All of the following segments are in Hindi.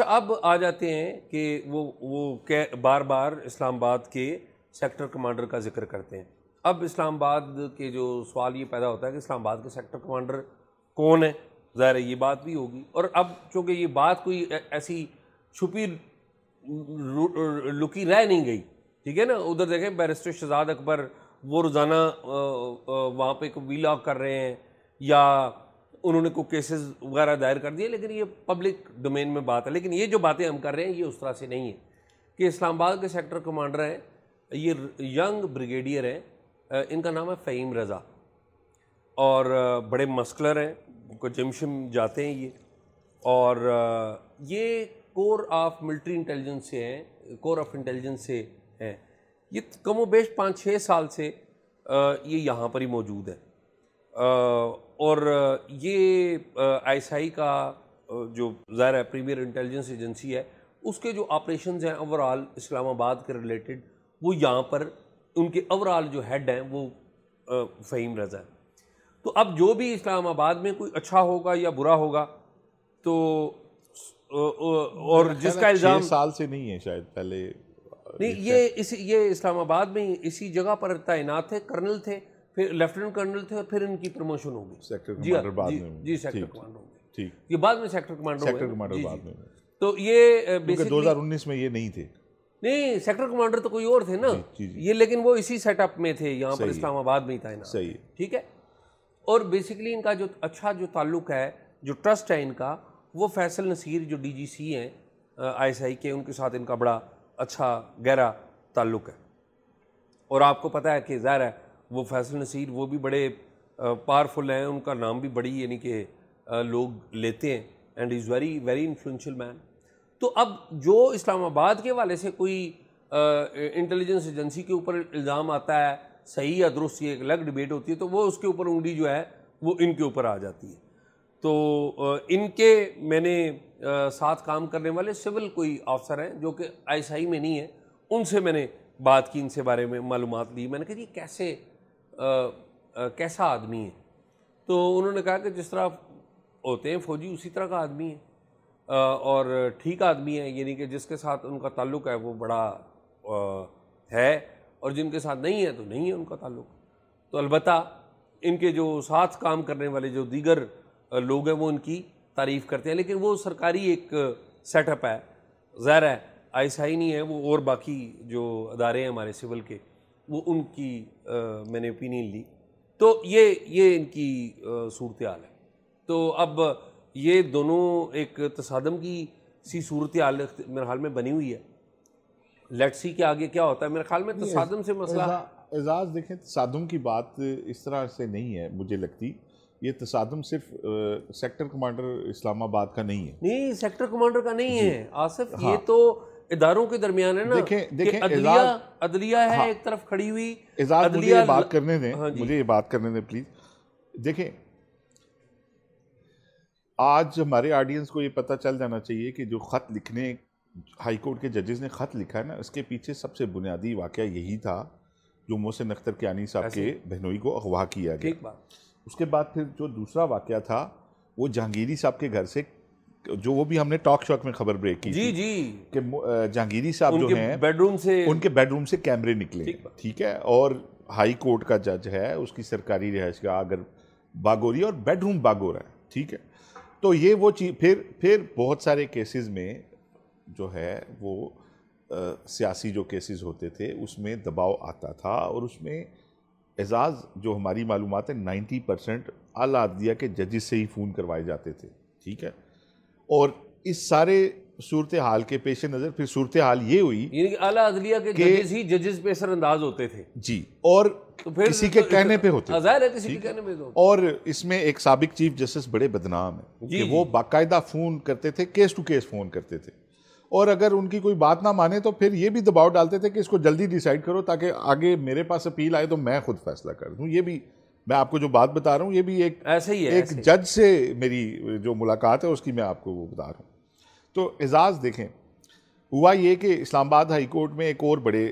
अच्छा, अब आ जाते हैं कि वो वो बार बार इस्लामाबाद के सेक्टर कमांडर का जिक्र करते हैं अब इस्लामाबाद के जो सवाल ये पैदा होता है कि इस्लामाबाद के सेक्टर कमांडर कौन है ज़ाहिर ये बात भी होगी और अब चूँकि ये बात कोई ऐसी छुपी लुकी रह नहीं गई ठीक है ना उधर देखें बैरिस्टर शहजाद अकबर वो रोज़ाना वहाँ पे एक वीलॉग कर रहे हैं या उन्होंने कोई केसेस वगैरह दायर कर दिए लेकिन ये पब्लिक डोमेन में बात है लेकिन ये जो बातें हम कर रहे हैं ये उस तरह से नहीं है कि इस्लामाबाद के सेक्टर कमांडर हैं ये यंग ब्रिगेडियर हैं इनका नाम है फ़हीम रज़ा और बड़े मस्कुलर हैं उनको जिम शिम जाते हैं ये और ये कोर ऑफ मिल्ट्री इंटेलिजेंस से हैं कोर ऑफ इंटेलिजेंस से हैं ये कमो बेश पाँच छः साल से ये यहाँ पर ही मौजूद है और ये आईएसआई का जो ज़ाहिर है प्रीमियर इंटेलिजेंस एजेंसी है उसके जो ऑपरेशन हैं ओवरऑल इस्लामाबाद के रिलेटेड वो यहाँ पर उनके ओवरऑल जो हेड हैं वो फ़हीम रजा है तो अब जो भी इस्लामाबाद में कोई अच्छा होगा या बुरा होगा तो और जिसका इल्ज़ाम साल से नहीं है शायद पहले नहीं ये इस ये इस्लामाबाद में इसी जगह पर तैनात थे कर्नल थे फिर लेफ्टिनेंट कर्नल थे और फिर इनकी प्रमोशन होगी सेक्टर जी हाँ, बाद में जी सेक्टर कमांडर होंगे ठीक ये बाद में सेक्टर कमांडर सेक्टर कमांडर बाद में तो ये दो हज़ार उन्नीस में ये नहीं थे नहीं सेक्टर कमांडर तो कोई और थे ना ये लेकिन वो इसी सेटअप में थे यहाँ पर इस्लामाबाद में ही था सही ठीक है और बेसिकली इनका जो अच्छा जो ताल्लुक है जो ट्रस्ट है इनका वो फैसल नसीर जो डी सी हैं आई के उनके साथ इनका बड़ा अच्छा गहरा ताल्लुक है और आपको पता है कि ज़ाहिर है वो फैसल नसीर वो भी बड़े पावरफुल हैं उनका नाम भी बड़ी यानी कि लोग लेते हैं and is very very influential man तो अब जो इस्लामाबाद के वाले से कोई इंटेलिजेंस एजेंसी के ऊपर इल्ज़ाम आता है सही या दुरुस्त ये एक अलग डिबेट होती है तो वो उसके ऊपर उंगली जो है वो इनके ऊपर आ जाती है तो इनके मैंने साथ काम करने वाले सिविल कोई अफसर हैं जो कि आई में नहीं है उनसे मैंने बात की इनसे बारे में मालूम ली मैंने कहा जी कैसे आ, आ, कैसा आदमी है तो उन्होंने कहा कि जिस तरह होते हैं फौजी उसी तरह का आदमी है आ, और ठीक आदमी है यानी कि जिसके साथ उनका ताल्लुक है वो बड़ा आ, है और जिनके साथ नहीं है तो नहीं है उनका ताल्लुक तो अलबत् इनके जो साथ काम करने वाले जो दीगर लोग हैं वो इनकी तारीफ़ करते हैं लेकिन वो सरकारी एक सेटअप है ज़ाहिर है आई नहीं है वो और बाकी जो अदारे हैं हमारे सिविल के वो उनकी आ, मैंने ओपिनियन ली तो ये ये इनकी सूरत हाल है तो अब ये दोनों एक तसादम की सी सूरत हाल मेरे हाल में बनी हुई है लेट्स सी के आगे क्या होता है मेरे ख्याल में तसादम से मसला एजाज देखें तसादम की बात इस तरह से नहीं है मुझे लगती ये तसादम सिर्फ आ, सेक्टर कमांडर इस्लामाबाद का नहीं है नहीं सेक्टर कमांडर का नहीं है आसिफ हाँ, ये तो इधारों के दरमियान है ना देखें देखें अदलिया अदलिया है हाँ, एक तरफ खड़ी हुई अदलिया हाँ मुझे ये बात करने दें हाँ मुझे ये बात करने दें प्लीज़ देखें आज हमारे ऑडियंस को ये पता चल जाना चाहिए कि जो ख़त लिखने हाई कोर्ट के जजेस ने ख़त लिखा है ना उसके पीछे सबसे बुनियादी वाक़ यही था जो मोहसिन अख्तर कियानी साहब के बहनोई को अगवा किया गया उसके बाद फिर जो दूसरा वाक़ था वो जहांगीरी साहब के घर से जो वो भी हमने टॉक शॉक में खबर ब्रेक की जी जी कि जहांगीरी साहब जो हैं बेडरूम से उनके बेडरूम से कैमरे निकले ठीक है और हाई कोर्ट का जज है उसकी सरकारी रिहाइश का अगर बागोरी और बेडरूम बागोरा है ठीक है तो ये वो चीज़ फिर फिर बहुत सारे केसेस में जो है वो आ, सियासी जो केसेस होते थे उसमें दबाव आता था और उसमें एजाज़ जो हमारी मालूम है नाइन्टी परसेंट अल आदिया के जजिस से ही फ़ोन करवाए जाते थे ठीक है और इस सारे सूरत हाल के पेश नज़र फिर सूरत हाल ये हुई अला अदलिया के, के जजेस ही जजेस पे असरअंदाज होते थे जी और तो फिर किसी के तो कहने पे होते है किसी के कहने पे तो। और इसमें एक सबक चीफ जस्टिस बड़े बदनाम है कि वो बाकायदा फ़ोन करते थे केस टू केस फ़ोन करते थे और अगर उनकी कोई बात ना माने तो फिर ये भी दबाव डालते थे कि इसको जल्दी डिसाइड करो ताकि आगे मेरे पास अपील आए तो मैं खुद फैसला कर दूँ ये भी मैं आपको जो बात बता रहा हूँ ये भी एक ऐसे ही है एक जज से मेरी जो मुलाकात है उसकी मैं आपको वो बता रहा हूँ तो एजाज़ देखें हुआ ये कि इस्लामाबाद हाई कोर्ट में एक और बड़े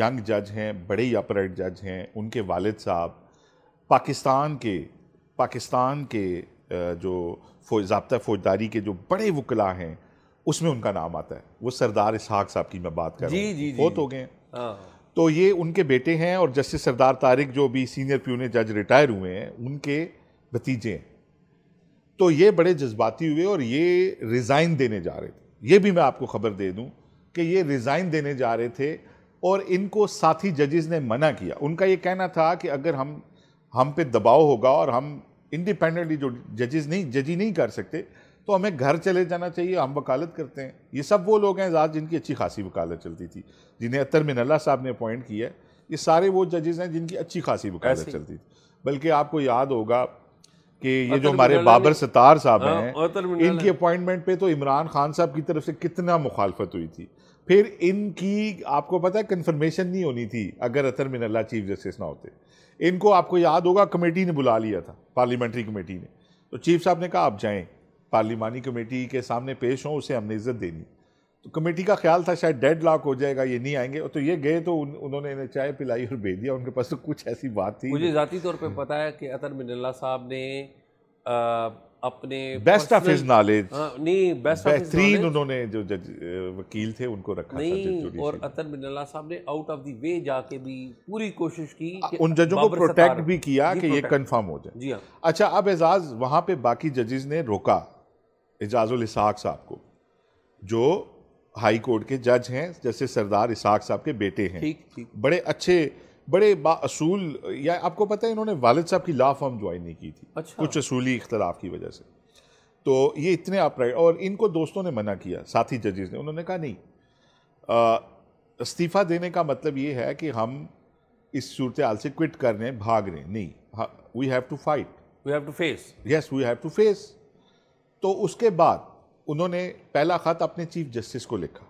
यंग जज हैं बड़े ही अपराइट जज हैं उनके वालिद साहब पाकिस्तान के पाकिस्तान के जो फौज जबता फौजदारी के जो बड़े वकला हैं उसमें उनका नाम आता है वो सरदार इसहाक साहब की मैं बात कर रहा हूँ बहुत हो गए तो ये उनके बेटे हैं और जस्टिस सरदार तारिक जो भी सीनियर प्यूने जज रिटायर हुए हैं उनके भतीजे हैं तो ये बड़े जज्बाती हुए और ये रिज़ाइन देने जा रहे थे ये भी मैं आपको ख़बर दे दूं कि ये रिज़ाइन देने जा रहे थे और इनको साथी जजेस ने मना किया उनका ये कहना था कि अगर हम हम पे दबाव होगा और हम इंडिपेंडेंटली जो जजेस नहीं जजी नहीं कर सकते तो हमें घर चले जाना चाहिए हम वकालत करते हैं ये सब वो लोग हैं ज़ात जिनकी अच्छी खासी वकालत चलती थी जिन्हें अतर मिनल्ला साहब ने अपॉइंट किया है ये सारे वो जजेज़ हैं जिनकी अच्छी खासी वकालत चलती थी बल्कि आपको याद होगा कि ये जो हमारे बाबर सतार साहब हाँ, हैं इनकी अपॉइंटमेंट पे तो इमरान खान साहब की तरफ से कितना मुखालफत हुई थी फिर इनकी आपको पता है कन्फर्मेशन नहीं होनी थी अगर अतर मिनल्ला चीफ जस्टिस ना होते इनको आपको याद होगा कमेटी ने बुला लिया था पार्लियामेंट्री कमेटी ने तो चीफ साहब ने कहा आप जाएं पार्लिमानी कमेटी के सामने पेश हों उसे हमने इज्जत देनी तो कमेटी का ख्याल था शायद डेड लॉक हो जाएगा ये नहीं आएंगे तो ये गए तो उन्होंने इन्हें चाय पिलाई और भेज दिया उनके पास तो कुछ ऐसी बात थी मुझे ज़ाती तौर पे पता है कि अतर मिनल्ला साहब ने आ, अपने बेस्ट ऑफ हिज नॉलेज नहीं बेस्ट ऑफ बेहतरीन उन्होंने जो जज वकील थे उनको रखा नहीं और अतर मिनल्ला साहब ने आउट ऑफ दी वे जाके भी पूरी कोशिश की उन जजों को प्रोटेक्ट भी किया कि ये कंफर्म हो जाए जी हाँ अच्छा अब एजाज वहाँ पे बाकी जजेज ने रोका एजाज़ुल इसाक साहब को जो हाई कोर्ट के जज हैं जैसे सरदार इसाक साहब के बेटे हैं ठीक ठीक बड़े अच्छे बड़े बासूल या आपको पता है इन्होंने वालिद साहब की ला फॉर्म ज्वाइन नहीं की थी अच्छा। कुछ असूली इख्तलाफ की वजह से तो ये इतने अपराइट और इनको दोस्तों ने मना किया साथी जजेस ने उन्होंने कहा नहीं इस्तीफ़ा देने का मतलब ये है कि हम इस सूरत हाल से क्विट कर रहे हैं भाग रहे हैं नहीं we have to fight we have to face yes we have to face तो उसके बाद उन्होंने पहला ख़त अपने चीफ जस्टिस को लिखा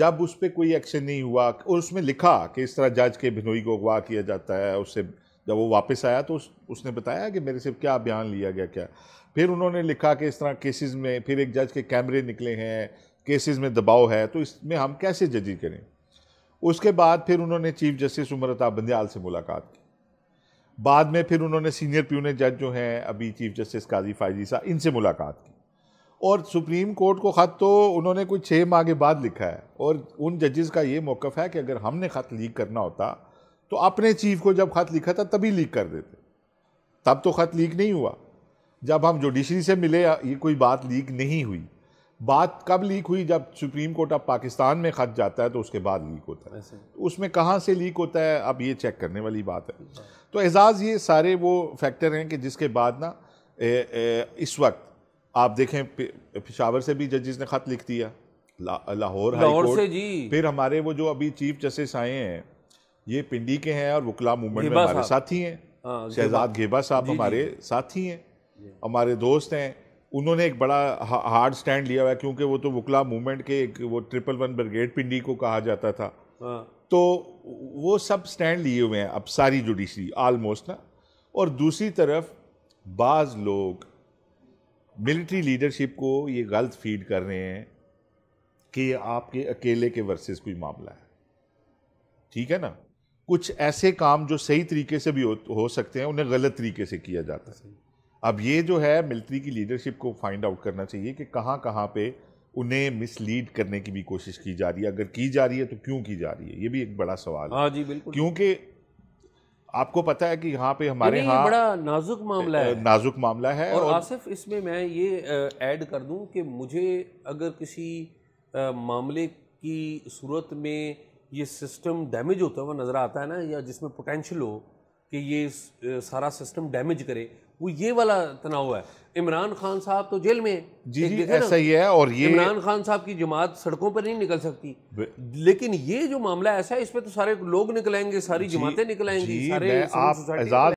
जब उस पर कोई एक्शन नहीं हुआ और उसमें लिखा कि इस तरह जज के भिनोई को अगवा किया जाता है उससे जब वो वापस आया तो उस, उसने बताया कि मेरे से क्या बयान लिया गया क्या फिर उन्होंने लिखा कि इस तरह केसेस में फिर एक जज के कैमरे निकले हैं केसेस में दबाव है तो इसमें हम कैसे जजी करें उसके बाद फिर उन्होंने चीफ जस्टिस उमरता बंदयाल से मुलाकात की बाद में फिर उन्होंने सीनियर प्यूने जज जो हैं अभी चीफ जस्टिस काजी फायजी साहब इनसे मुलाकात की और सुप्रीम कोर्ट को ख़त तो उन्होंने कोई छः माह के बाद लिखा है और उन जजेस का ये मौक़ है कि अगर हमने ख़त लीक करना होता तो अपने चीफ को जब ख़त लिखा था तभी लीक कर देते तब तो ख़त लीक नहीं हुआ जब हम जुडिशरी से मिले ये कोई बात लीक नहीं हुई बात कब लीक हुई जब सुप्रीम कोर्ट ऑफ पाकिस्तान में खत जाता है तो उसके बाद लीक होता है तो उसमें कहाँ से लीक होता है अब ये चेक करने वाली बात है तो एजाज़ ये सारे वो फैक्टर हैं कि जिसके बाद ना ए, ए, इस वक्त आप देखें पिशावर से भी जजेस ने खत लिख दिया ला, लाहौर लाहौर से जी फिर हमारे वो जो अभी चीफ जस्टिस आए हैं ये पिंडी के हैं और वकला मूवमेंट में हमारे साथी हैं हाँ, शहजाद घेबा साहब हमारे साथी हैं हमारे दोस्त हैं उन्होंने एक बड़ा हार्ड स्टैंड लिया हुआ है क्योंकि वो तो वकला मूवमेंट के एक वो ट्रिपल वन ब्रिगेड पिंडी को कहा जाता था हाँ। तो वो सब स्टैंड लिए हुए हैं अब सारी जुडिशरी आलमोस्ट ना और दूसरी तरफ बाज लोग मिलिट्री लीडरशिप को ये गलत फीड कर रहे हैं कि ये आपके अकेले के वर्सेस कोई मामला है ठीक है ना कुछ ऐसे काम जो सही तरीके से भी हो, हो सकते हैं उन्हें गलत तरीके से किया जाता है अब ये जो है मिलिट्री की लीडरशिप को फाइंड आउट करना चाहिए कि कहाँ कहाँ पे उन्हें मिसलीड करने की भी कोशिश की जा रही है अगर की जा रही है तो क्यों की जा रही है ये भी एक बड़ा सवाल है हाँ जी बिल्कुल क्योंकि आपको पता है कि यहाँ पे हमारे यहाँ बड़ा नाजुक मामला है नाजुक मामला है और, और आसिफ इसमें मैं ये ऐड कर दूँ कि मुझे अगर किसी मामले की सूरत में ये सिस्टम डैमेज होता हुआ नज़र आता है ना या जिसमें पोटेंशल हो कि ये सारा सिस्टम डैमेज करे वो ये वाला तनाव है इमरान खान साहब तो जेल में जी जी ऐसा ही है और ये इमरान खान साहब की जमात सड़कों पर नहीं निकल सकती लेकिन ये जो मामला ऐसा है पर तो सारे लोग निकलेंगे सारी जमातें निकलेंगी सारे आप